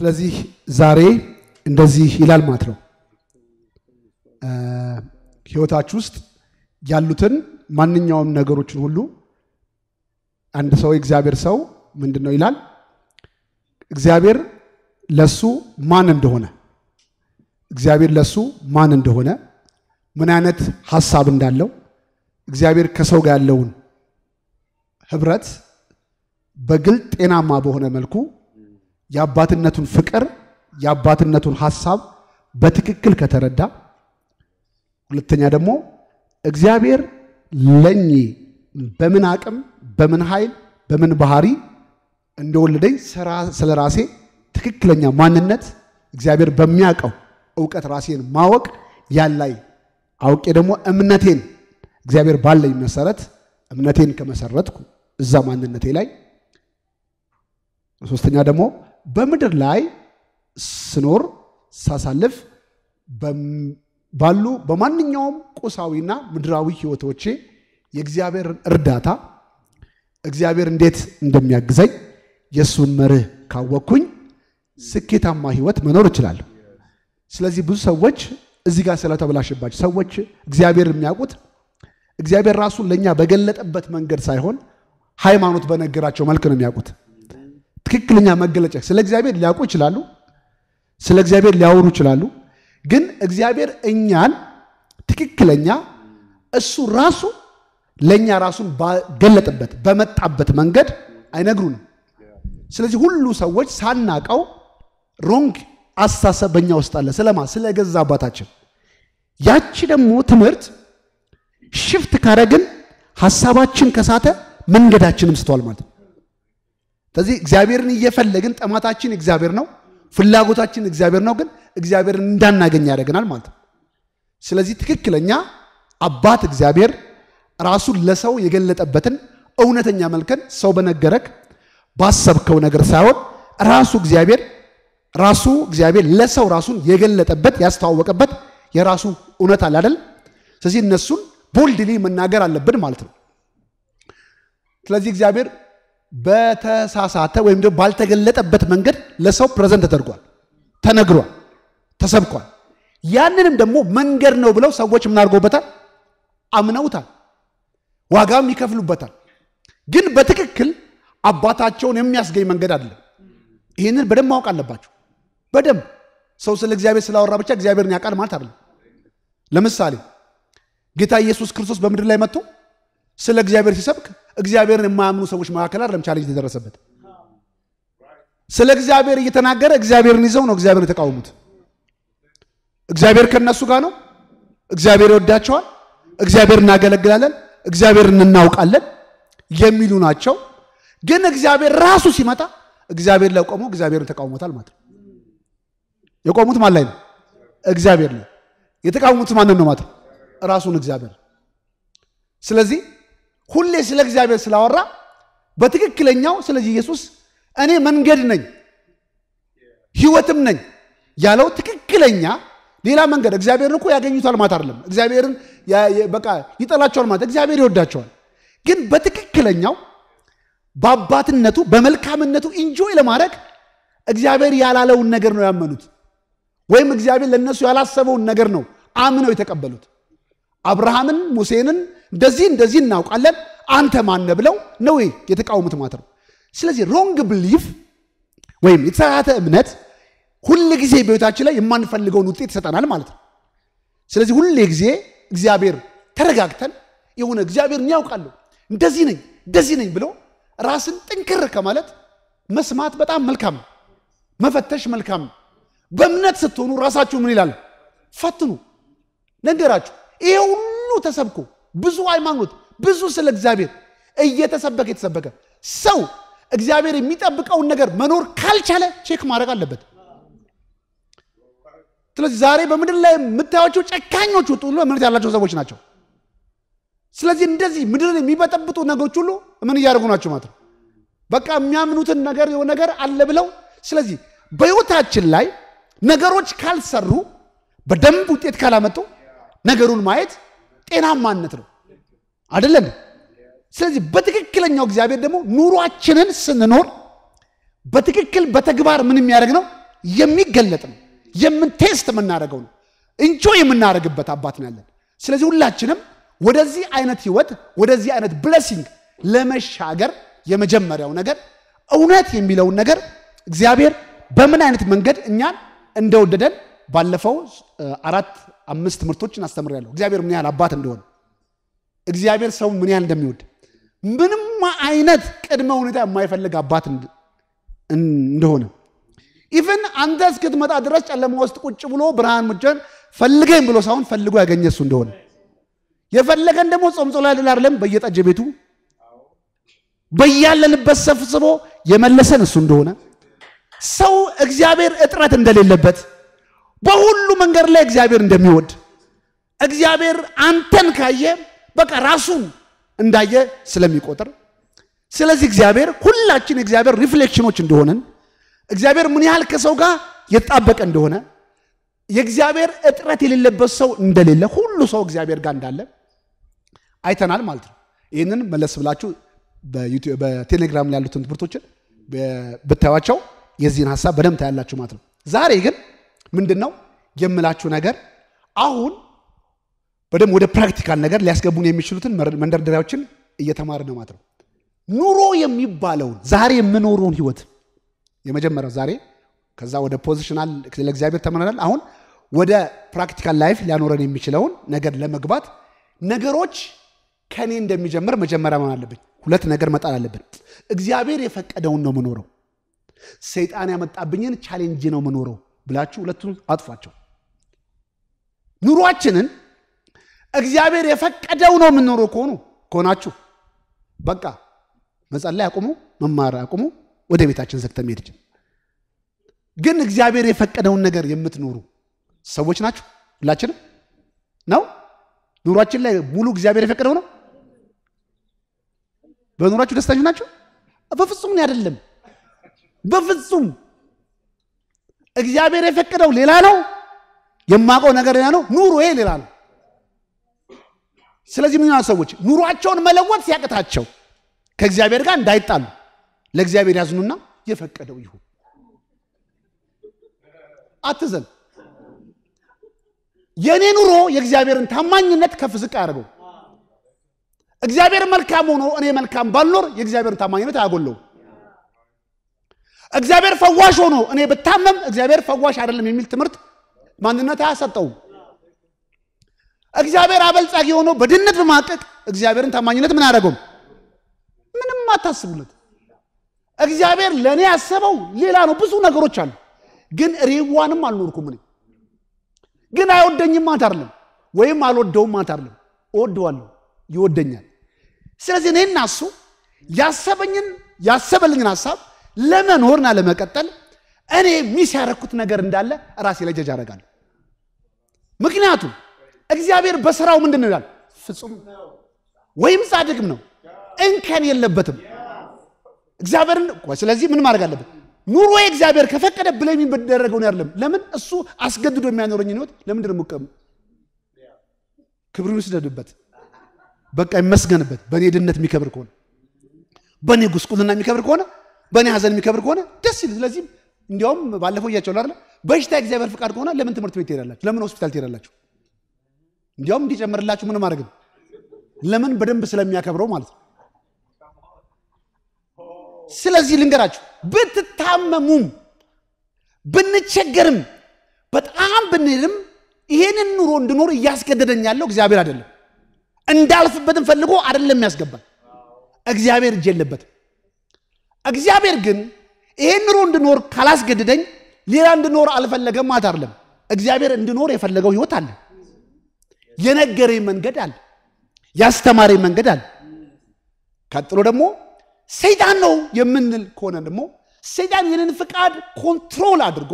ስለዚህ ዛሬ እንደዚህ ይላል ማለት ነው። ህይወታችሁ ውስጥ ያሉትን ማንኛውም ነገሮችን ሁሉ አንድ ሰው የእግዚአብሔር ሰው ምንድን ነው ይላል? እግዚአብሔር ለሱ ማን እንደሆነ እግዚአብሔር ለሱ ማን እንደሆነ ምን አይነት ሐሳብ እንዳለው እግዚአብሔር ከሰው ጋር ያለውን ህብረት በግልጥ ጤናማ በሆነ መልኩ የአባትነቱን ፍቅር የአባትነቱን ሐሳብ በትክክል ከተረዳ፣ ሁለተኛ ደግሞ እግዚአብሔር ለኝ በምን አቅም በምን ኃይል በምን ባህሪ እንደወለደኝ ስለ ራሴ ትክክለኛ ማንነት እግዚአብሔር በሚያውቀው እውቀት ራሴን ማወቅ ያላይ አውቄ ደግሞ እምነቴን እግዚአብሔር ባለኝ መሰረት እምነቴን ከመሰረትኩ እዛ ማንነቴ ላይ ሶስተኛ ደግሞ በምድር ላይ ስኖር ሳሳልፍ ባሉ በማንኛውም ቁሳዊና ምድራዊ ህይወቶቼ የእግዚአብሔር እርዳታ እግዚአብሔር እንዴት እንደሚያግዘኝ የእሱን መርህ ካወቅኩኝ ስኬታማ ህይወት መኖር እችላለሁ። ስለዚህ ብዙ ሰዎች እዚህ ጋር ስለተበላሽባቸው ሰዎች እግዚአብሔር የሚያውቁት እግዚአብሔር ራሱን ለእኛ በገለጠበት መንገድ ሳይሆን ሃይማኖት በነገራቸው መልክ ነው የሚያውቁት። ትክክለኛ መገለጫ ስለ እግዚአብሔር ሊያውቁ ይችላሉ። ስለ እግዚአብሔር ሊያወሩ ይችላሉ። ግን እግዚአብሔር እኛን ትክክለኛ እሱ ራሱ ለእኛ ራሱን ባገለጠበት በመጣበት መንገድ አይነግሩንም። ስለዚህ ሁሉ ሰዎች ሳናቀው ሮንግ አስተሳሰብ በእኛ ውስጥ አለ። ስለማ ስለ ገዛ አባታችን። ያቺ ደግሞ ትምህርት ሽፍት ካረግን ሀሳባችን ከሳተ መንገዳችንም ስቷል ማለት ነው። ስለዚህ እግዚአብሔርን እየፈለግን ጠማታችን እግዚአብሔር ነው፣ ፍላጎታችን እግዚአብሔር ነው። ግን እግዚአብሔርን እንዳናገኝ ያደርገናል ማለት ነው። ስለዚህ ትክክለኛ አባት እግዚአብሔር ራሱን ለሰው የገለጠበትን እውነተኛ መልከን ሰው በነገረክ ባሰብከው ነገር ሳይሆን ራሱ እግዚአብሔር ራሱ እግዚአብሔር ለሰው ራሱን የገለጠበት ያስተዋወቀበት የራሱ እውነት አለ አይደል? ስለዚህ እነሱን ቦልድሊ መናገር አለብን ማለት ነው። ስለዚህ እግዚአብሔር በተሳሳተ ወይም ደግሞ ባልተገለጠበት መንገድ ለሰው ፕሬዘንት ተደርጓል፣ ተነግሯል፣ ተሰብኳል። ያንንም ደግሞ መንገድ ነው ብለው ሰዎች ምን አድርገውበታል? አምነውታል፣ ዋጋም ይከፍሉበታል። ግን በትክክል አባታቸውን የሚያስገኝ መንገድ አይደለም። ይህንን በደንብ ማወቅ አለባቸው። በደንብ ሰው ስለ እግዚአብሔር ስላወራ ብቻ እግዚአብሔርን ያውቃል ማለት አይደለም። ለምሳሌ ጌታ ኢየሱስ ክርስቶስ በምድር ላይ መጥቶ ስለ እግዚአብሔር ሲሰብክ እግዚአብሔርን የማያምኑ ሰዎች መካከል አይደለም ቻሌንጅ የተደረሰበት። ስለ እግዚአብሔር እየተናገረ እግዚአብሔርን ይዘው ነው እግዚአብሔር የተቃወሙት። እግዚአብሔር ከነሱ ጋር ነው። እግዚአብሔር ይወዳቸዋል። እግዚአብሔር እናገለግላለን፣ እግዚአብሔር እናውቃለን የሚሉ ናቸው። ግን እግዚአብሔር ራሱ ሲመጣ እግዚአብሔር ላይ ቆሞ እግዚአብሔርን ተቃውሞታል ማለት ነው። የቆሙት ማን ላይ ነው? እግዚአብሔር ላይ። የተቃወሙት ማንን ነው ማለት ነው? ራሱን እግዚአብሔር። ስለዚህ ሁሌ ስለ እግዚአብሔር ስላወራ በትክክለኛው ስለዚህ ኢየሱስ እኔ መንገድ ነኝ ህይወትም ነኝ ያለው ትክክለኛ ሌላ መንገድ እግዚአብሔርን እኮ ያገኙታል ማለት አይደለም። እግዚአብሔርን በቃ ይጠላቸዋል ማለት እግዚአብሔር ይወዳቸዋል። ግን በትክክለኛው በአባትነቱ በመልካምነቱ ኢንጆይ ለማድረግ እግዚአብሔር ያላለውን ነገር ነው ያመኑት፣ ወይም እግዚአብሔር ለእነሱ ያላሰበውን ነገር ነው አምነው የተቀበሉት። አብርሃምን፣ ሙሴንን፣ እንደዚህ እንደዚህ እናውቃለን አንተ ማነ ብለው ነው የተቃወሙት ማለት ነው። ስለዚህ ሮንግ ብሊፍ ወይም የተሳሳተ እምነት ሁል ጊዜ በህይወታችን ላይ የማንፈልገውን ውጤት ይሰጠናል ማለት ነው። ስለዚህ ሁሌ ጊዜ እግዚአብሔር ተረጋግተን የሆነ እግዚአብሔር ያውቃለሁ እንደዚህ ነኝ እንደዚህ ነኝ ብሎ ራስን ጥንክር ከማለት መስማት በጣም መልካም መፈተሽ መልካም በእምነት ስትሆኑ ራሳችሁ ምን ይላል? ፈትኑ። ነገራችሁ ይሄ ሁሉ ተሰብኮ ብዙ ሃይማኖት፣ ብዙ ስለ እግዚአብሔር እየተሰበከ የተሰበከ ሰው እግዚአብሔር የሚጠብቀውን ነገር መኖር ካልቻለ ቼክ ማድረግ አለበት። ስለዚህ ዛሬ በምድር ላይ የምታያቸው ጨካኞች ሁሉ እምነት ያላቸው ሰዎች ናቸው። ስለዚህ እንደዚህ ምድርን የሚበጠብጡ ነገሮች ሁሉ ምን እያደረጉ ናቸው ማለት ነው። በቃ የሚያምኑትን ነገር የሆነ ነገር አለ ብለው። ስለዚህ በህይወታችን ላይ ነገሮች ካልሰሩ፣ በደንብ ውጤት ካላመጡ ነገሩን ማየት ጤናማነት ነው አደለን? ስለዚህ በትክክለኛው እግዚአብሔር ደግሞ ኑሯችንን ስንኖር በትክክል በተግባር ምን የሚያደርግ ነው የሚገለጥ ነው። የምንቴስት የምናደርገው ነው። እንጆ የምናደርግበት አባት ነው ያለን። ስለዚህ ሁላችንም ወደዚህ አይነት ህይወት ወደዚህ አይነት ብለሲንግ ለመሻገር የመጀመሪያው ነገር እውነት የሚለውን ነገር እግዚአብሔር በምን አይነት መንገድ እኛን እንደወደደን ባለፈው አራት አምስት ትምህርቶችን አስተምሬያለሁ። እግዚአብሔር ምን ያህል አባት እንደሆነ፣ እግዚአብሔር ሰው ምን ያህል እንደሚወድ፣ ምንም አይነት ቅድመ ሁኔታ የማይፈልግ አባት እንደሆነ ኢቨን አንተ እስክትመጣ ድረስ ጨለማ ውስጥ ቁጭ ብሎ ብርሃን ሙጀን ፈልገኝ ብሎ ሳይሆን ፈልጎ ያገኘ እሱ እንደሆነ የፈለገን ደግሞ ጾም ጾላ አይደል አይደለም በየጠጅ ቤቱ በያለንበት ሰብስቦ የመለሰን እሱ እንደሆነ ሰው እግዚአብሔር እጥረት እንደሌለበት በሁሉ መንገድ ላይ እግዚአብሔር እንደሚወድ እግዚአብሔር አንተን ካየ በቃ ራሱን እንዳየ ስለሚቆጥር ስለዚህ እግዚአብሔር ሁላችን እግዚአብሔር ሪፍሌክሽኖች እንደሆነን እግዚአብሔር ምን ያህል ከሰው ጋር የጣበቀ እንደሆነ የእግዚአብሔር እጥረት የሌለበት ሰው እንደሌለ ሁሉ ሰው እግዚአብሔር ጋር እንዳለ አይተናል ማለት ነው። ይህንን መለስ ብላችሁ በቴሌግራም ላይ ያሉትን ትምህርቶችን ብታዩቸው የዚህን ሀሳብ በደምታ ታያላችሁ ማለት ነው። ዛሬ ግን ምንድን ነው የምላችሁ ነገር አሁን በደንብ ወደ ፕራክቲካል ነገር ሊያስገቡን የሚችሉትን መንደርደሪያዎችን እየተማር ነው ማለት ነው። ኑሮ የሚባለውን ዛሬ የምኖረውን ህይወት የመጀመሪያው ዛሬ፣ ከዛ ወደ ፖዚሽናል ለእግዚአብሔር ተምረናል። አሁን ወደ ፕራክቲካል ላይፍ ሊያኖረን የሚችለውን ነገር ለመግባት ነገሮች ከኔ እንደሚጀምር መጀመሪያ መሆን አለብን። ሁለት ነገር መጣል አለብን። እግዚአብሔር የፈቀደውን ነው ምኖረው ሰይጣን ያመጣብኝን ቻሌንጅ ነው ምኖረው ብላችሁ ሁለቱን አጥፏቸው። ኑሯችንን እግዚአብሔር የፈቀደው ነው የምንኖረው ከሆኑ ከሆናችሁ በቃ መጸለይ አቁሙ፣ መማር አቁሙ፣ ወደ ቤታችን ዘግተ መሄድ። ግን እግዚአብሔር የፈቀደውን ነገር የምትኖሩ ሰዎች ናችሁ። ሁላችንም ነው ኑሯችን ላይ ሙሉ እግዚአብሔር የፈቀደው ነው። በኑሯችሁ ደስታችሁ ናችሁ? በፍጹም አይደለም። በፍጹም እግዚአብሔር የፈቀደው ሌላ ነው፣ የማውቀው ነገር ሌላ ነው፣ ኑሮዬ ሌላ ነው። ስለዚህ ምን ሰዎች ኑሯቸውን መለወጥ ሲያቅታቸው ከእግዚአብሔር ጋር እንዳይጣሉ ለእግዚአብሔር ያዝኑና የፈቀደው ይሁን አትዘን። የእኔ ኑሮ የእግዚአብሔርን ታማኝነት ከፍ ዝቅ አያደርገው። እግዚአብሔር መልካም ሆኖ እኔ መልካም ባልኖር የእግዚአብሔርን ታማኝነት አያጎለውም። እግዚአብሔር ፈዋሽ ሆኖ እኔ ብታመም እግዚአብሔር ፈዋሽ አይደለም የሚል ትምህርት ማንነት አያሰጠውም። እግዚአብሔር አበልጻጊ ሆኖ በድህነት በማቀቅ እግዚአብሔርን ታማኝነት ምን አያደርገውም? ምንም አታስቡለት። እግዚአብሔር ለእኔ ያሰበው ሌላ ነው። ብዙ ነገሮች አሉ፣ ግን ሬዋንም አልኖርኩም። እኔ ግን አይወደኝም ማለት አይደለም፣ ወይም አልወደውም ማለት አይደለም። እወደዋለሁ፣ ይወደኛል። ስለዚህ እኔና እሱ ያሰበኝን ያሰበልኝን ሀሳብ ለመኖርና ለመቀጠል እኔ ሚስ ያረኩት ነገር እንዳለ ራሴ ላይ ጀጅ አደርጋለሁ። ምክንያቱም እግዚአብሔር በስራው ምንድን ነው ይላል? ፍጹም ወይም ጻድቅም ነው፣ እንከን የለበትም። እግዚአብሔርን ስለዚህ ምን ማድረግ አለበት? ኑሮ እግዚአብሔር ከፈቀደ ብለ የሚደረገውን ያለም ለምን እሱ አስገድዶ የሚያኖረኝ ህይወት ለምንድን ነው ክብሩን ይስደድበት፣ በቃ ይመስገንበት። በእኔ ድነት የሚከብር ከሆነ በእኔ ጉስቁልና የሚከብር ከሆነ በእኔ ሀዘን የሚከብር ከሆነ ደስ ይል። ስለዚህም እንዲያውም ባለፈው እያቸው ላለ በሽታ እግዚአብሔር ፍቃድ ከሆነ ለምን ትምህርት ቤት ትሄዳላችሁ? ለምን ሆስፒታል ትሄዳላችሁ? እንዲያውም እንዲጨምርላችሁ ምንም አድርግም። ለምን በደንብ ስለሚያከብረው ማለት ነው። ስለዚህ ልንገራችሁ፣ ብትታመሙም ብንቸገርም በጣም ብንሄድም ይሄንን ኑሮ እንድኖር እያስገደደኝ ያለው እግዚአብሔር አይደለም። እንዳልፍበትም ፈልጎ አይደለም ያስገባል። እግዚአብሔር እጅ የለበትም። እግዚአብሔር ግን ይሄን ኑሮ እንድኖር ካላስገድደኝ ሌላ እንድኖር አልፈለገም ማለት አይደለም። እግዚአብሔር እንድኖር የፈለገው ህይወት አለ። የነገረኝ መንገድ አለ። ያስተማረኝ መንገድ አለ። ቀጥሎ ደግሞ ሰይጣን ነው የምንል ከሆነ ደግሞ ሰይጣን ይህንን ፍቃድ ኮንትሮል አድርጎ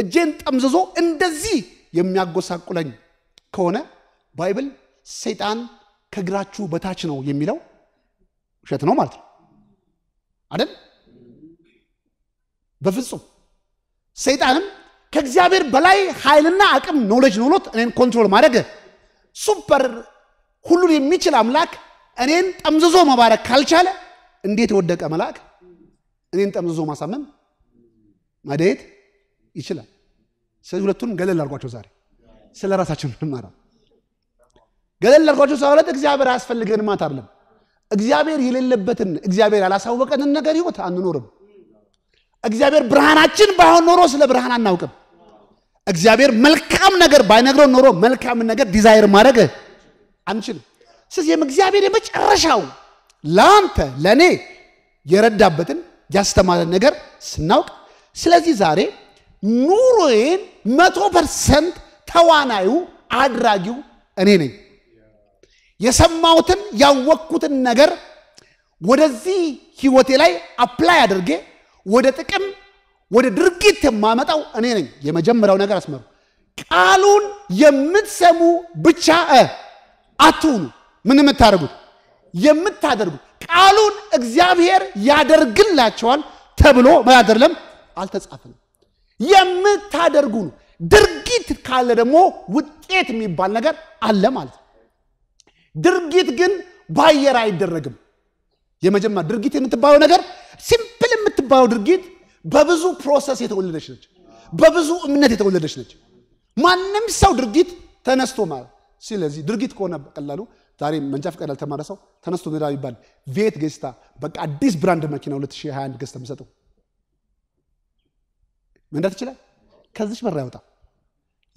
እጄን ጠምዝዞ እንደዚህ የሚያጎሳቁለኝ ከሆነ ባይብል ሰይጣን ከእግራችሁ በታች ነው የሚለው ውሸት ነው ማለት ነው። አይደል? በፍጹም ሰይጣንም ከእግዚአብሔር በላይ ኃይልና አቅም ኖሌጅ ኖሎት እኔን ኮንትሮል ማድረግ ሱፐር ሁሉን የሚችል አምላክ እኔን ጠምዝዞ መባረክ ካልቻለ እንዴት የወደቀ መልአክ እኔን ጠምዝዞ ማሳመም ማደየት ይችላል? ስለዚህ ሁለቱን ገለል ላርጓቸው። ዛሬ ስለ ራሳችን ምንማራ ገለል አድርጓቸው ማለት እግዚአብሔር አያስፈልገንም ማት አለም እግዚአብሔር የሌለበትን እግዚአብሔር ያላሳወቀንን ነገር ህይወት አንኖርም። እግዚአብሔር ብርሃናችን ባይሆን ኖሮ ስለ ብርሃን አናውቅም። እግዚአብሔር መልካም ነገር ባይነግረው ኖሮ መልካም ነገር ዲዛይር ማድረግ አንችልም። ስለዚህም እግዚአብሔር የመጨረሻው ለአንተ ለእኔ የረዳበትን ያስተማረን ነገር ስናውቅ፣ ስለዚህ ዛሬ ኑሮዬን መቶ ፐርሰንት ተዋናዩ አድራጊው እኔ ነኝ። የሰማሁትን ያወቅኩትን ነገር ወደዚህ ህይወቴ ላይ አፕላይ አድርጌ ወደ ጥቅም ወደ ድርጊት የማመጣው እኔ ነኝ። የመጀመሪያው ነገር አስመሩ። ቃሉን የምትሰሙ ብቻ አትሁኑ። ምን የምታደርጉት የምታደርጉት ቃሉን እግዚአብሔር ያደርግላቸዋል ተብሎ አይደለም አልተጻፈም። የምታደርጉ ነው። ድርጊት ካለ ደግሞ ውጤት የሚባል ነገር አለ ማለት ነው። ድርጊት ግን በአየር አይደረግም። የመጀመሪያ ድርጊት የምትባለው ነገር ሲምፕል የምትባለው ድርጊት በብዙ ፕሮሰስ የተወለደች ነች። በብዙ እምነት የተወለደች ነች። ማንም ሰው ድርጊት ተነስቶ ማለት ስለዚህ ድርጊት ከሆነ በቀላሉ ዛሬ መንጃ ፈቃድ ያልተማረ ሰው ተነስቶ ሜዳ ይባል ቬት ገዝታ በቃ አዲስ ብራንድ መኪና 2021 ገዝተ የምሰጠው መንዳት ይችላል። ከዚች በራ ያወጣ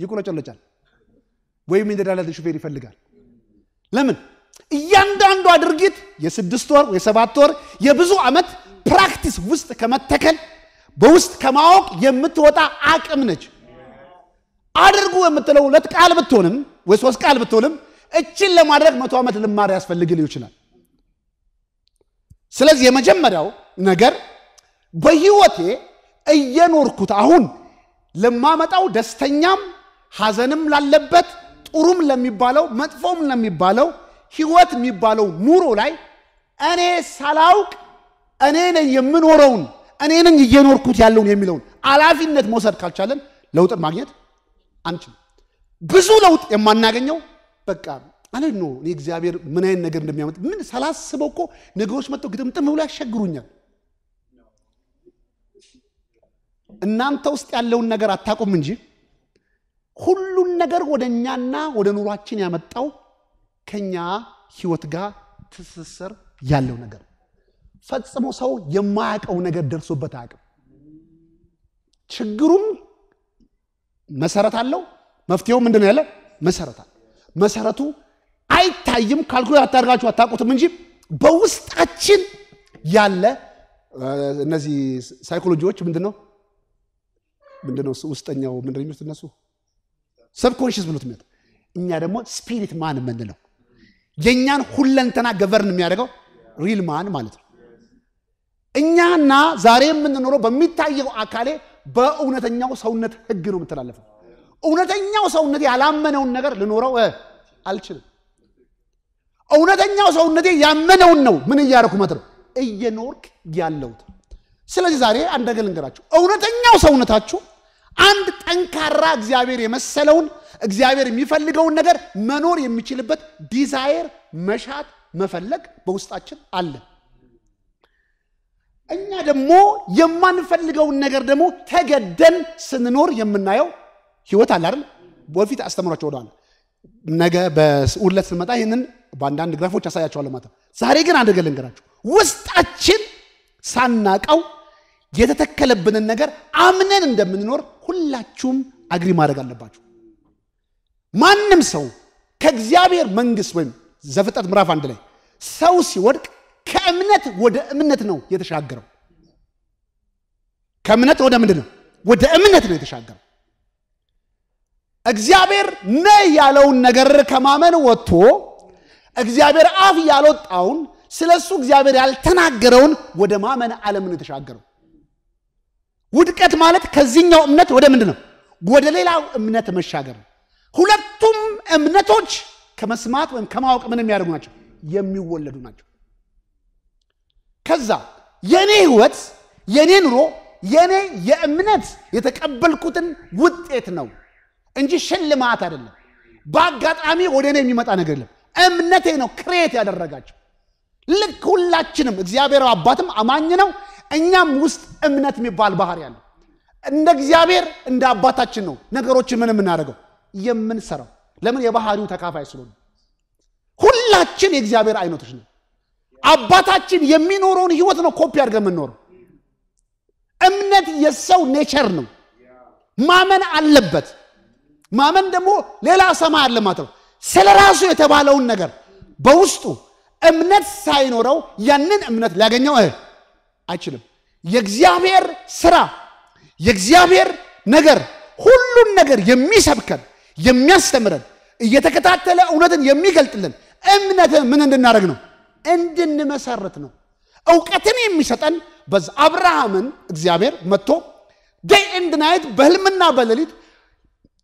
ይቁለጨለጫል፣ ወይም እንደዳላ ሹፌር ይፈልጋል። ለምን እያንዳንዷ ድርጊት የስድስት ወር የሰባት ወር የብዙ ዓመት ፕራክቲስ ውስጥ ከመተከል በውስጥ ከማወቅ የምትወጣ አቅም ነች አድርጉ የምትለው ሁለት ቃል ብትሆንም ወይ ሶስት ቃል ብትሆንም እችን ለማድረግ መቶ ዓመት ልማር ያስፈልግል ይችላል ስለዚህ የመጀመሪያው ነገር በህይወቴ እየኖርኩት አሁን ለማመጣው ደስተኛም ሐዘንም ላለበት ጥሩም ለሚባለው መጥፎም ለሚባለው ህይወት የሚባለው ኑሮ ላይ እኔ ሳላውቅ እኔ ነኝ የምኖረውን እኔ ነኝ እየኖርኩት ያለውን የሚለውን አላፊነት መውሰድ ካልቻለን ለውጥን ማግኘት አንችም። ብዙ ለውጥ የማናገኘው በቃ ማለት ነው። እኔ እግዚአብሔር ምን አይነት ነገር እንደሚያመጥ ምን ሳላስበው እኮ ነገሮች መጥተው ግጥምጥም ብሎ ያሻግሩኛል። እናንተ ውስጥ ያለውን ነገር አታቁም እንጂ ሁሉን ነገር ወደ እኛና ወደ ኑሯችን ያመጣው ከኛ ህይወት ጋር ትስስር ያለው ነገር ፈጽሞ ሰው የማያውቀው ነገር ደርሶበት አያውቅም። ችግሩም መሰረት አለው። መፍትሄው ምንድን ነው ያለ መሰረት አለ። መሰረቱ አይታይም። ካልኩ አታደርጋችሁ አታውቁትም እንጂ በውስጣችን ያለ እነዚህ ሳይኮሎጂዎች ምንድነው ምንድነው ውስጠኛው ምንድነው ነው እነሱ ሰብኮንሽስ ብሎት ምት እኛ ደግሞ ስፒሪት ማን የምንለው የእኛን ሁለንተና ገቨርን የሚያደርገው ሪል ማን ማለት ነው። እኛና ዛሬ የምንኖረው በሚታየው አካሌ በእውነተኛው ሰውነት ህግ ነው የምተላለፈው። እውነተኛው ሰውነቴ ያላመነውን ነገር ልኖረው አልችልም። እውነተኛው ሰውነቴ ያመነውን ነው ምን እያደረኩ መት ነው እየኖርክ ያለውት። ስለዚህ ዛሬ አንድ ነገር ልንገራችሁ፣ እውነተኛው ሰውነታችሁ አንድ ጠንካራ እግዚአብሔር የመሰለውን እግዚአብሔር የሚፈልገውን ነገር መኖር የሚችልበት ዲዛየር መሻት መፈለግ በውስጣችን አለ። እኛ ደግሞ የማንፈልገውን ነገር ደግሞ ተገደን ስንኖር የምናየው ህይወት አለ አይደል? በፊት አስተምሯቸው ወደኋላ ነገ በስዑለት ስንመጣ ይህንን በአንዳንድ ግራፎች ያሳያቸዋለሁ ነው። ዛሬ ግን አንድ ልንገራቸው ውስጣችን ሳናቀው የተተከለብንን ነገር አምነን እንደምንኖር ሁላችሁም አግሪ ማድረግ አለባችሁ። ማንም ሰው ከእግዚአብሔር መንግስት ወይም ዘፍጠት ምዕራፍ አንድ ላይ ሰው ሲወድቅ ከእምነት ወደ እምነት ነው የተሻገረው። ከእምነት ወደ ምንድን ነው? ወደ እምነት ነው የተሻገረው። እግዚአብሔር ነ ያለውን ነገር ከማመን ወጥቶ እግዚአብሔር አፍ ያልወጣውን ስለ እሱ እግዚአብሔር ያልተናገረውን ወደ ማመን ዓለምን ነው የተሻገረው። ውድቀት ማለት ከዚህኛው እምነት ወደ ምንድን ነው? ወደ ሌላው እምነት መሻገር ነው። ሁለቱም እምነቶች ከመስማት ወይም ከማወቅ ምን የሚያደርጉ ናቸው? የሚወለዱ ናቸው። ከዛ የእኔ ህይወት፣ የእኔ ኑሮ፣ የእኔ የእምነት የተቀበልኩትን ውጤት ነው እንጂ ሽልማት አይደለም። በአጋጣሚ ወደ እኔ የሚመጣ ነገር የለም። እምነቴ ነው ክሬት ያደረጋቸው። ልክ ሁላችንም እግዚአብሔር አባትም አማኝ ነው እኛም ውስጥ እምነት የሚባል ባህሪ ያለ እንደ እግዚአብሔር እንደ አባታችን ነው ነገሮችን ምን የምናደርገው የምንሰራው። ለምን? የባህሪው ተካፋይ ስለሆነ ሁላችን የእግዚአብሔር አይነቶች ነው። አባታችን የሚኖረውን ህይወት ነው ኮፒ አድርገን የምንኖረው። እምነት የሰው ኔቸር ነው። ማመን አለበት። ማመን ደግሞ ሌላ ሰማይ አለ ማለት ነው። ስለ ራሱ የተባለውን ነገር በውስጡ እምነት ሳይኖረው ያንን እምነት ሊያገኘው አይችልም። የእግዚአብሔር ስራ የእግዚአብሔር ነገር ሁሉን ነገር የሚሰብከን የሚያስተምረን እየተከታተለ እውነትን የሚገልጥልን እምነት ምን እንድናደርግ ነው? እንድንመሰርት ነው። እውቀትን የሚሰጠን በዛ አብርሃምን እግዚአብሔር መጥቶ ደይ እንድናየት በህልምና በሌሊት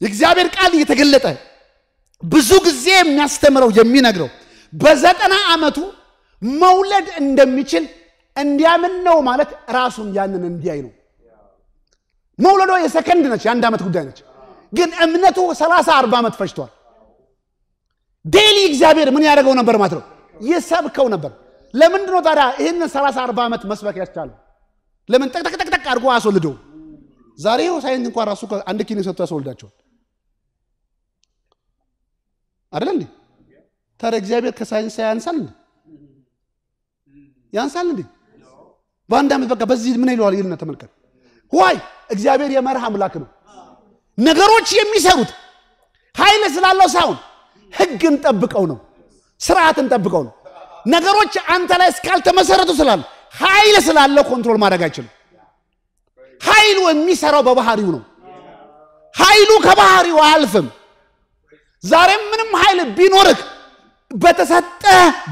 የእግዚአብሔር ቃል እየተገለጠ ብዙ ጊዜ የሚያስተምረው የሚነግረው በዘጠና ዓመቱ መውለድ እንደሚችል እንዲያምን ነው ማለት ራሱን ያንን እንዲያይ ነው መውለዶ የሰከንድ ነች የአንድ ዓመት ጉዳይ ነች ግን እምነቱ ሰላሳ አርባ ዓመት ፈጅቷል ዴሊ እግዚአብሔር ምን ያደረገው ነበር ማለት ነው የሰብከው ነበር ለምንድን ነው ታዲያ ይህን 30 40 ዓመት መስበክ ያስቻለ ለምን ጠቅጠቅጠቅጠቅ አድርጎ አስወልደው ዛሬ ሳይንት እንኳ ራሱ አንድ ኪኒ ሰጥቶ ያስወልዳቸዋል አደለ እንዴ ታዲያ እግዚአብሔር ከሳይንስ ያንሳል እንዴ ያንሳል እንዴ በአንድ ዓመት በቃ በዚህ ምን ይለዋል ይልነ ተመልከት። ዋይ እግዚአብሔር የመርህ አምላክ ነው። ነገሮች የሚሰሩት ኃይል ስላለው ሳይሆን ህግን ጠብቀው ነው፣ ስርዓትን ጠብቀው ነው። ነገሮች አንተ ላይ እስካልተመሰረቱ ስላለ ኃይል ስላለው ኮንትሮል ማድረግ አይችልም። ኃይሉ የሚሰራው በባህሪው ነው። ኃይሉ ከባህሪው አያልፍም። ዛሬም ምንም ኃይል ቢኖርህ በተሰጠ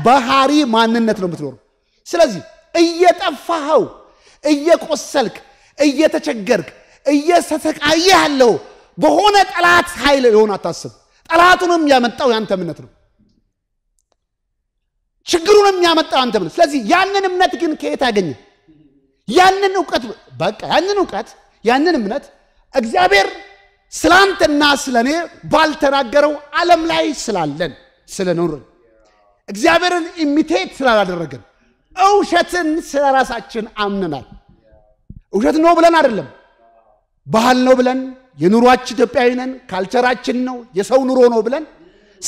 ባህሪ ማንነት ነው የምትኖረው። ስለዚህ እየጠፋኸው እየቆሰልክ እየተቸገርክ እየተሰቃየ ያለው በሆነ ጠላት ኃይል የሆን አታስብ። ጠላቱንም ያመጣው ያንተ እምነት ነው። ችግሩንም ያመጣው ያንተ እምነት። ስለዚህ ያንን እምነት ግን ከየት ያገኘ? ያንን እውቀት በቃ ያንን እውቀት ያንን እምነት እግዚአብሔር ስላንተና ስለ እኔ ባልተናገረው ዓለም ላይ ስላለን ስለኖርን እግዚአብሔርን ኢሚቴት ስላላደረገን እውሸትን ስለ ራሳችን አምነናል። እውሸት ነው ብለን አይደለም፣ ባህል ነው ብለን የኑሯችን ኢትዮጵያዊ ነን፣ ካልቸራችን ነው፣ የሰው ኑሮ ነው ብለን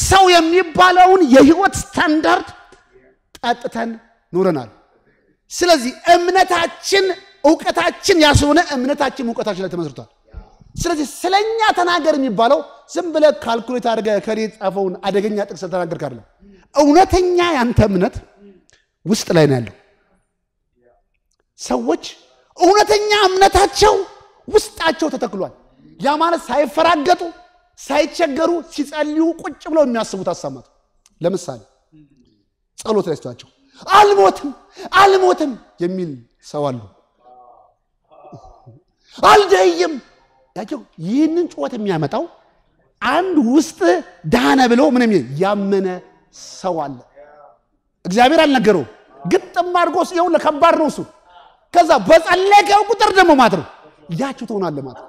ሰው የሚባለውን የህይወት ስታንዳርድ ጠጥተን ኑረናል። ስለዚህ እምነታችን እውቀታችን ያስሆነ እምነታችን እውቀታችን ላይ ተመስርቷል። ስለዚህ ስለኛ ተናገር የሚባለው ዝም ብለ ካልኩሌት አድርገ ከሌ ጻፈውን አደገኛ ጥቅስ ተናገር ካለ እውነተኛ ያንተ እምነት ውስጥ ላይ ነው ያለው። ሰዎች እውነተኛ እምነታቸው ውስጣቸው ተተክሏል። ያ ማለት ሳይፈራገጡ ሳይቸገሩ ሲጸልዩ ቁጭ ብለው የሚያስቡት አሳማት። ለምሳሌ ጸሎት ላይ ስቷቸው አልሞትም አልሞትም የሚል ሰው አሉ። አልደይም ያቸው ይህንን ጩኸት የሚያመጣው አንድ ውስጥ ዳነ ብሎ ምንም ያመነ ሰው አለ። እግዚአብሔር አልነገረው ጥምጥም አድርጎ ሲሆን ለከባድ ነው እሱ። ከዛ በጸለቀው ቁጥር ደግሞ ማድረ ያችሁ ትሆናለህ ማለት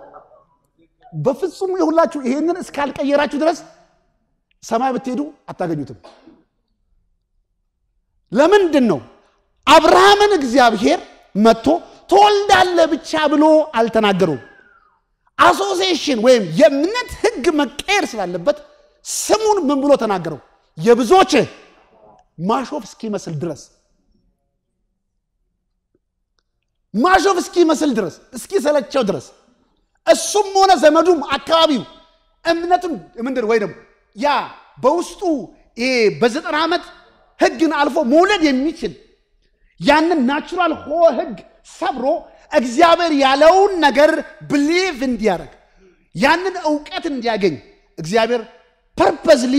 በፍጹም የሁላችሁ ይሄንን እስካልቀየራችሁ ድረስ ሰማይ ብትሄዱ አታገኙትም። ለምንድን ነው አብርሃምን እግዚአብሔር መጥቶ ትወልዳለ ብቻ ብሎ አልተናገረውም። አሶሲሽን ወይም የእምነት ህግ መቀየር ስላለበት ስሙን ምን ብሎ ተናገረው? የብዙዎች ማሾፍ እስኪመስል ድረስ ማሾፍ እስኪመስል ድረስ እስኪሰለቸው ድረስ እሱም ሆነ ዘመዱም አካባቢው እምነቱን ምንድን ወይ ደግሞ ያ በውስጡ በዘጠና ዓመት ህግን አልፎ መውለድ የሚችል ያንን ናቹራል ሆ ህግ ሰብሮ እግዚአብሔር ያለውን ነገር ብሊቭ እንዲያደርግ ያንን እውቀት እንዲያገኝ እግዚአብሔር ፐርፐዝሊ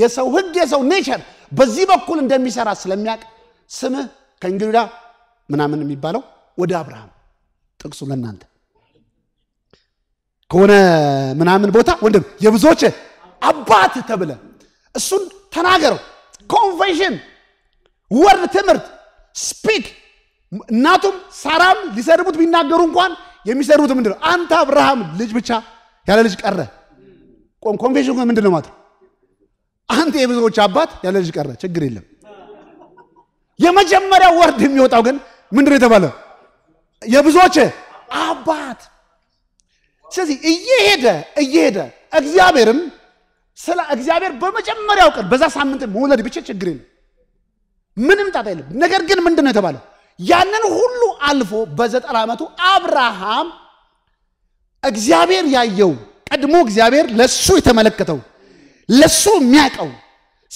የሰው ህግ የሰው ኔቸር በዚህ በኩል እንደሚሰራ ስለሚያውቅ ስምህ ከእንግዲህ ምናምን የሚባለው ወደ አብርሃም ጥቅሱ ለእናንተ ከሆነ ምናምን ቦታ ወንድም የብዙዎች አባት ተብለ እሱን ተናገረው ኮንቬንሽን ወርድ ትምህርት ስፒክ እናቱም ሳራም ሊሰድቡት ቢናገሩ እንኳን የሚሰድቡት ምንድ ነው አንተ አብርሃም ልጅ ብቻ ያለ ልጅ ቀረ ኮንቬንሽን ምንድን ነው ማለት አንተ የብዙዎች አባት ያለ ልጅ ቀረ ችግር የለም የመጀመሪያው ወርድ የሚወጣው ግን ምንድነው የተባለው የብዙዎች አባት። ስለዚህ እየሄደ እየሄደ እግዚአብሔርም ስለ እግዚአብሔር በመጀመሪያው ቀን በዛ ሳምንት መውለድ ብቻ ችግር የለም፣ ምንም ጣጣ የለም። ነገር ግን ምንድን ነው የተባለው? ያንን ሁሉ አልፎ በዘጠና ዓመቱ አብርሃም እግዚአብሔር ያየው ቀድሞ እግዚአብሔር ለሱ የተመለከተው ለሱ የሚያውቀው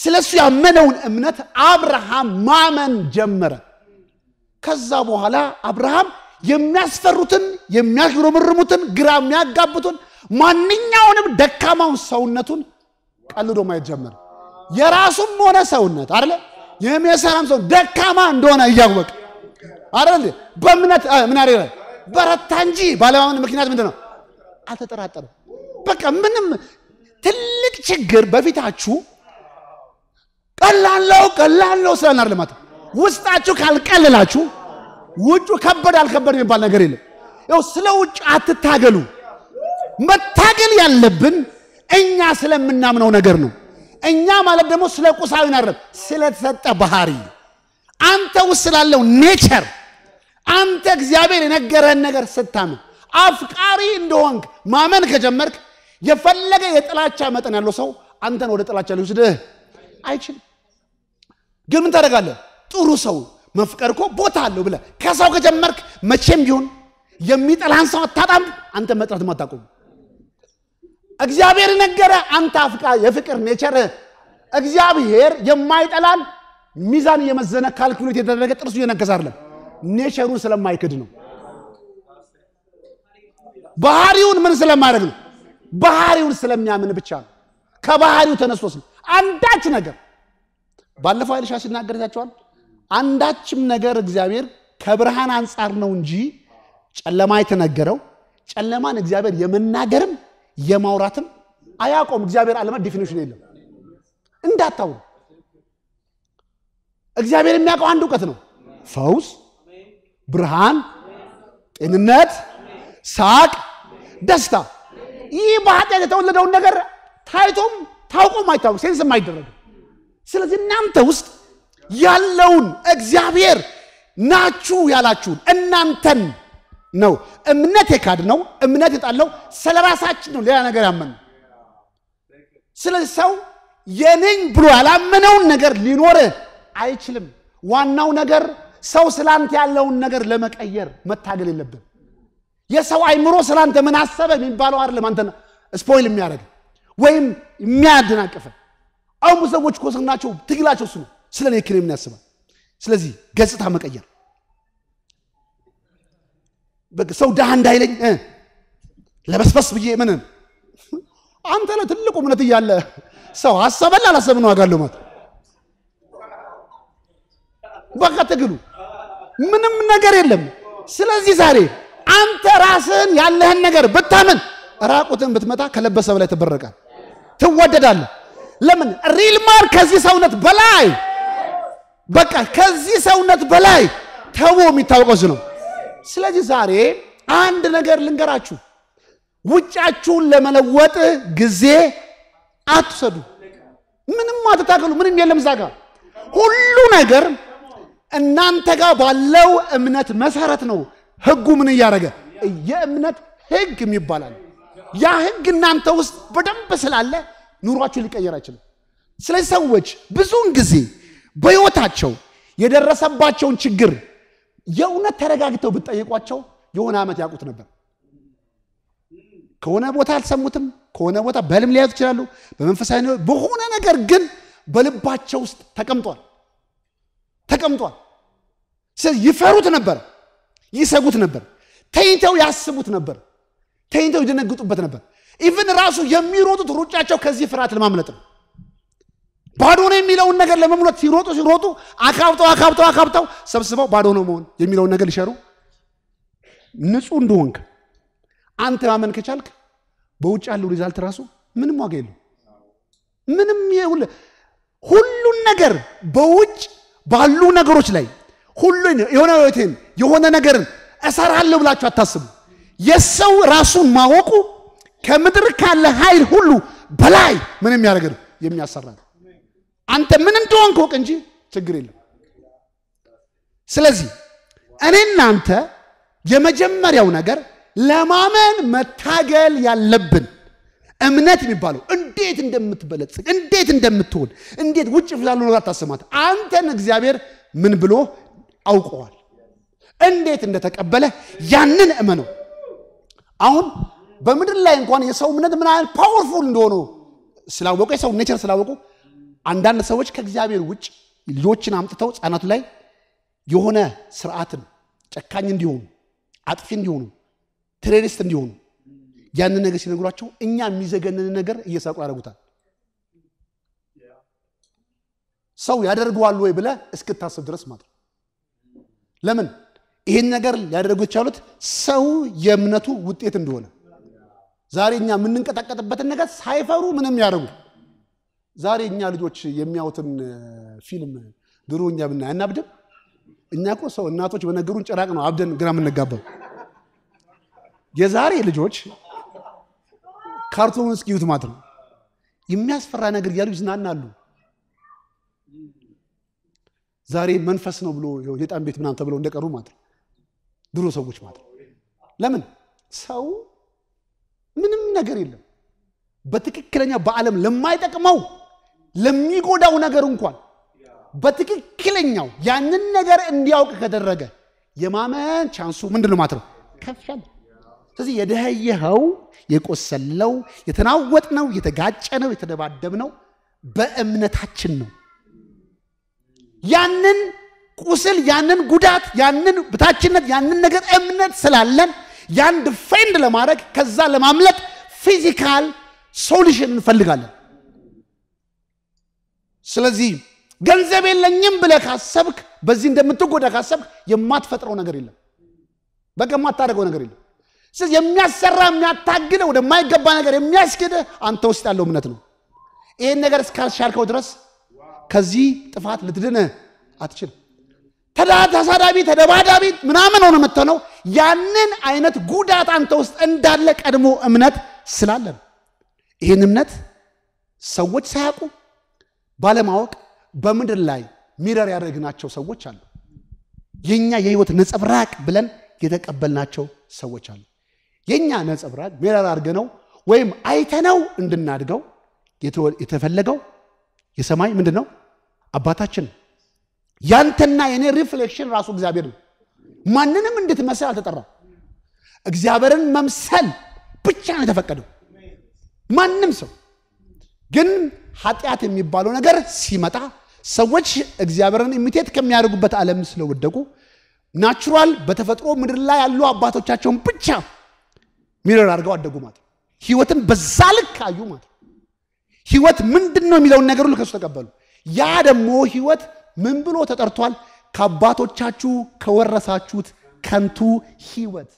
ስለ እሱ ያመነውን እምነት አብርሃም ማመን ጀመረ። ከዛ በኋላ አብርሃም የሚያስፈሩትን፣ የሚያሽሮምርሙትን፣ ግራ የሚያጋቡትን ማንኛውንም ደካማውን ሰውነቱን ቀልዶ ማየት ጀመረ። የራሱም ሆነ ሰውነት አለ ይህም የሰላም ሰው ደካማ እንደሆነ እያወቅ አይደል በእምነት ምን አደረገ በረታ እንጂ ባለማመን ምክንያት ምንድን ነው አልተጠራጠረም። በቃ ምንም ትልቅ ችግር በፊታችሁ ቀላለው ቀላለው ስለናር ልማት ውስጣችሁ ካልቀልላችሁ ውጩ ከበድ አልከበድ የሚባል ነገር የለም። ያው ስለ ውጭ አትታገሉ። መታገል ያለብን እኛ ስለምናምነው ነገር ነው። እኛ ማለት ደግሞ ስለ ቁሳዊ ናረብ ስለተሰጠ ባህሪ፣ አንተ ውስጥ ስላለው ኔቸር፣ አንተ እግዚአብሔር የነገረህን ነገር ስታምን አፍቃሪ እንደሆንክ ማመን ከጀመርክ የፈለገ የጥላቻ መጠን ያለው ሰው አንተን ወደ ጥላቻ ሊወስድህ አይችልም። ግን ምን ታደርጋለህ? ጥሩ ሰው መፍቀር እኮ ቦታ አለው ብለ ከሰው ከጀመርክ መቼም ቢሆን የሚጠላን ሰው አታጣም። አንተ መጥረት ማታቆም እግዚአብሔር ነገረ አንተ አፍቃ የፍቅር ኔቸር እግዚአብሔር የማይጠላን ሚዛን የመዘነ ካልኩሌት የተደረገ ጥርሱ እየነከሰ አይደለም፣ ኔቸሩ ስለማይክድ ነው። ባህሪውን ምን ስለማድረግ ነው? ባህሪውን ስለሚያምን ብቻ ነው። ከባህሪው ተነስቶስ ነው አንዳች ነገር ባለፈው ኃይልሻ ሲናገር ታቸዋል አንዳችም ነገር እግዚአብሔር ከብርሃን አንጻር ነው እንጂ ጨለማ የተነገረው ጨለማን እግዚአብሔር የመናገርም የማውራትም አያቆም። እግዚአብሔር አለማ ዲፊኒሽን የለም እንዳታው እግዚአብሔር የሚያውቀው አንድ እውቀት ነው። ፈውስ፣ ብርሃን፣ ጤንነት፣ ሳቅ፣ ደስታ። ይህ በኃጢአት የተወለደውን ነገር ታይቶም ታውቆም አይታወቅ ሴንስም አይደረግም። ስለዚህ እናንተ ውስጥ ያለውን እግዚአብሔር ናችሁ ያላችሁን እናንተን ነው። እምነት የካድ ነው፣ እምነት የጣለው ስለ ራሳችን ነው፣ ሌላ ነገር ያመን። ስለዚህ ሰው የነኝ ብሎ ያላመነውን ነገር ሊኖር አይችልም። ዋናው ነገር ሰው ስላንተ ያለውን ነገር ለመቀየር መታገል የለብን። የሰው አይምሮ ስላንተ ምን አሰበ የሚባለው አይደለም። አንተ ስፖይል የሚያደርግ ወይም የሚያደናቅፍ አሁን ሰዎች ኮስናቸው ትግላቸው እሱ ነው። ስለ እኔ ክሬምን ያስባል። ስለዚህ ገጽታ መቀየር ሰው ድሃ እንዳይለኝ ለበስበስ ብዬ ምን አንተ ላይ ትልቁ እምነት እያለ ሰው አሰበል አላሰብን ዋጋ አለው ማለት በቃ ትግሉ ምንም ነገር የለም። ስለዚህ ዛሬ አንተ ራስህን ያለህን ነገር ብታምን ራቁትን ብትመጣ ከለበሰ በላይ ትበረቃል፣ ትወደዳለህ። ለምን ሪልማር ከዚህ ሰውነት በላይ በቃ ከዚህ ሰውነት በላይ ተቦ የሚታወቀው እሱ ነው። ስለዚህ ዛሬ አንድ ነገር ልንገራችሁ፣ ውጫችሁን ለመለወጥ ጊዜ አትውሰዱ። ምንም አትታገሉ፣ ምንም የለም እዛ ጋር ሁሉ ነገር እናንተ ጋር ባለው እምነት መሰረት ነው። ህጉ ምን እያደረገ የእምነት ህግ የሚባላል ያ ህግ እናንተ ውስጥ በደንብ ስላለ ኑሯችሁ ሊቀየር አይችልም። ስለዚህ ሰዎች ብዙውን ጊዜ በሕይወታቸው የደረሰባቸውን ችግር የእውነት ተረጋግተው ብጠየቋቸው የሆነ ዓመት ያውቁት ነበር። ከሆነ ቦታ አልሰሙትም። ከሆነ ቦታ በልም ሊያዩት ይችላሉ። በመንፈሳዊ በሆነ ነገር ግን በልባቸው ውስጥ ተቀምጧል ተቀምጧል። ስለዚህ ይፈሩት ነበር፣ ይሰጉት ነበር፣ ተኝተው ያስቡት ነበር፣ ተኝተው ይደነግጡበት ነበር። ኢቭን ራሱ የሚሮጡት ሩጫቸው ከዚህ ፍርሃት ለማምለጥ ነው። ባዶ ነው የሚለውን ነገር ለመሙላት ሲሮጡ ሲሮጡ አካብተው አካብተው አካብተው ሰብስበው ባዶ ነው መሆን የሚለውን ነገር ሊሸሩ ንጹህ እንደሆንክ አንተ ማመን ከቻልክ በውጭ ያለው ሪዛልት ራሱ ምንም ዋጋ የለው። ምንም ሁሉን ነገር በውጭ ባሉ ነገሮች ላይ ሁሉን የሆነ ህይወቴን የሆነ ነገርን እሰራለሁ ብላችሁ አታስቡ። የሰው ራሱን ማወቁ ከምድር ካለ ኃይል ሁሉ በላይ ምን የሚያደርግ የሚያሰራ ነው። አንተ ምን እንደሆንክ ወቅ እንጂ ችግር የለም። ስለዚህ እኔ እናንተ የመጀመሪያው ነገር ለማመን መታገል ያለብን እምነት የሚባለው እንዴት እንደምትበለጽግ እንዴት እንደምትሆን እንዴት ውጭ ፍላሉ ነገር አታስማት። አንተን እግዚአብሔር ምን ብሎ አውቀዋል፣ እንዴት እንደተቀበለ ያንን እመነው። አሁን በምድር ላይ እንኳን የሰው እምነት ምን ያህል ፓወርፉል እንደሆነ ስላወቁ የሰው ኔቸር ስላወቁ አንዳንድ ሰዎች ከእግዚአብሔር ውጭ ልጆችን አምጥተው ህጻናቱ ላይ የሆነ ስርዓትን ጨካኝ እንዲሆኑ፣ አጥፊ እንዲሆኑ፣ ቴሮሪስት እንዲሆኑ ያንን ነገር ሲነግሯቸው እኛ የሚዘገንን ነገር እየሳቁ ያደርጉታል። ሰው ያደርገዋል ወይ ብለ እስክታስብ ድረስ ማለት ነው። ለምን ይህን ነገር ሊያደርጉ የቻሉት ሰው የእምነቱ ውጤት እንደሆነ ዛሬ እኛ የምንንቀጠቀጥበትን ነገር ሳይፈሩ ምንም ያደርጉ ዛሬ እኛ ልጆች የሚያዩትን ፊልም ድሮ እኛ ብና አያናብድም? እኛ እኮ ሰው እናቶች በነገሩን ጭራቅ ነው አብደን ግራ የምንጋባው። የዛሬ ልጆች ካርቶን እስኪዩት ማለት ነው የሚያስፈራ ነገር እያሉ ይዝናናሉ። ዛሬ መንፈስ ነው ብሎ የጣን ቤት ምናምን ተብለው እንደቀሩ ማለት ነው ድሮ ሰዎች ማለት ነው። ለምን ሰው ምንም ነገር የለም በትክክለኛ በዓለም ለማይጠቅመው ለሚጎዳው ነገር እንኳን በትክክለኛው ያንን ነገር እንዲያውቅ ከደረገ የማመን ቻንሱ ምንድን ነው ማለት ነው ከፍ ያለ። ስለዚህ የደኸየኸው፣ የቆሰለው፣ ነው የተጋጨነው፣ ነው በእምነታችን ነው። ያንን ቁስል፣ ያንን ጉዳት፣ ያንን ብታችነት፣ ያንን ነገር እምነት ስላለን ያን ዲፌንድ ለማድረግ ከዛ ለማምለጥ ፊዚካል ሶሉሽን እንፈልጋለን። ስለዚህ ገንዘብ የለኝም ብለ ካሰብክ፣ በዚህ እንደምትጎዳ ካሰብክ የማትፈጥረው ነገር የለም። በቃ የማታደርገው ነገር የለም። ስለዚህ የሚያሰራ የሚያታግለ ወደማይገባ ነገር የሚያስኬደ አንተ ውስጥ ያለው እምነት ነው። ይህን ነገር እስካልሻልከው ድረስ ከዚህ ጥፋት ልትድን አትችልም። ተሳዳቢ፣ ተደባዳቢ ምናምን ሆነ የምትሆነው ያንን አይነት ጉዳት አንተ ውስጥ እንዳለ ቀድሞ እምነት ስላለ ነው። ይህን እምነት ሰዎች ሳያውቁ ባለማወቅ በምድር ላይ ሚረር ያደረግናቸው ሰዎች አሉ። የእኛ የህይወት ነጸብራቅ ብለን የተቀበልናቸው ሰዎች አሉ። የእኛ ነጸብራቅ ሚረር አድርገነው ወይም አይተነው እንድናድገው የተፈለገው የሰማይ ምንድን ነው? አባታችን ያንተና የኔ ሪፍሌክሽን ራሱ እግዚአብሔር ነው። ማንንም እንድትመስል አልተጠራም። እግዚአብሔርን መምሰል ብቻ ነው የተፈቀደው ማንም ሰው ግን ኃጢአት የሚባለው ነገር ሲመጣ ሰዎች እግዚአብሔርን ኢሚቴት ከሚያደርጉበት ዓለም ስለወደቁ ናቹራል በተፈጥሮ ምድር ላይ ያሉ አባቶቻቸውን ብቻ ሚረር አድርገው አደጉ ማለት ህይወትን በዛ ልክ አዩ ማለት ህይወት ምንድን ነው የሚለውን ነገር ሁሉ ከሱ ተቀበሉ። ያ ደግሞ ህይወት ምን ብሎ ተጠርቷል? ከአባቶቻችሁ ከወረሳችሁት ከንቱ ህይወት